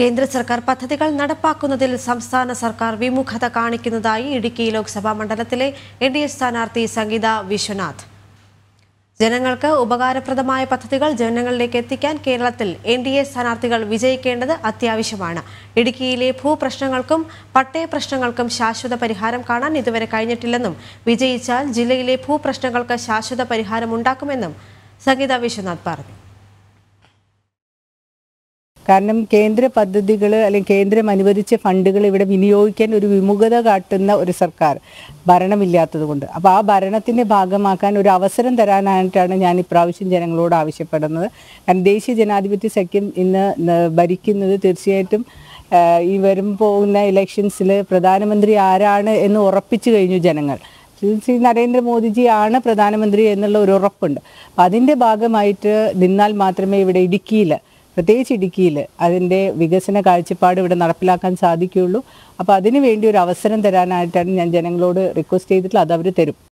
കേന്ദ്ര സർക്കാർ പദ്ധതികൾ നടപ്പാക്കുന്നതിൽ സംസ്ഥാന സർക്കാർ വിമുഖത കാണിക്കുന്നതായി ഇടുക്കി ലോക്സഭാ മണ്ഡലത്തിലെ എൻ ഡി എ സ്ഥാനാർത്ഥി സംഗീത വിശ്വനാഥ് ജനങ്ങൾക്ക് ഉപകാരപ്രദമായ പദ്ധതികൾ ജനങ്ങളിലേക്ക് എത്തിക്കാൻ കേരളത്തിൽ എൻ ഡി എ സ്ഥാനാർത്ഥികൾ വിജയിക്കേണ്ടത് അത്യാവശ്യമാണ് ഇടുക്കിയിലെ ഭൂപ്രശ്നങ്ങൾക്കും പട്ടയ പ്രശ്നങ്ങൾക്കും ശാശ്വത പരിഹാരം കാണാൻ ഇതുവരെ കഴിഞ്ഞിട്ടില്ലെന്നും വിജയിച്ചാൽ ജില്ലയിലെ ഭൂപ്രശ്നങ്ങൾക്ക് ശാശ്വത പരിഹാരം ഉണ്ടാക്കുമെന്നും സംഗീത വിശ്വനാഥ് പറഞ്ഞു കാരണം കേന്ദ്ര പദ്ധതികൾ അല്ലെങ്കിൽ കേന്ദ്രം അനുവദിച്ച ഫണ്ടുകൾ ഇവിടെ വിനിയോഗിക്കാൻ ഒരു വിമുഖത കാട്ടുന്ന ഒരു സർക്കാർ ഭരണമില്ലാത്തതുകൊണ്ട് അപ്പോൾ ആ ഭരണത്തിൻ്റെ ഭാഗമാക്കാൻ ഒരു അവസരം തരാനായിട്ടാണ് ഞാൻ ഇപ്രാവശ്യം ജനങ്ങളോട് ആവശ്യപ്പെടുന്നത് കാരണം ദേശീയ ജനാധിപത്യ സഖ്യം ഇന്ന് ഭരിക്കുന്നത് തീർച്ചയായിട്ടും ഈ വരും പോകുന്ന ഇലക്ഷൻസിൽ പ്രധാനമന്ത്രി ആരാണ് എന്ന് ഉറപ്പിച്ചു കഴിഞ്ഞു ജനങ്ങൾ ശ്രീ നരേന്ദ്രമോദിജി ആണ് പ്രധാനമന്ത്രി എന്നുള്ള ഒരു ഉറപ്പുണ്ട് അപ്പം അതിൻ്റെ ഭാഗമായിട്ട് നിന്നാൽ മാത്രമേ ഇവിടെ ഇടുക്കിയിൽ പ്രത്യേകിച്ച് ഇടുക്കിയിൽ അതിൻ്റെ വികസന കാഴ്ചപ്പാട് ഇവിടെ നടപ്പിലാക്കാൻ സാധിക്കുകയുള്ളൂ അപ്പോൾ അതിനു വേണ്ടി ഒരു അവസരം തരാനായിട്ടാണ് ഞാൻ ജനങ്ങളോട് റിക്വസ്റ്റ് ചെയ്തിട്ടുള്ളത് അതവർ അവർ തരും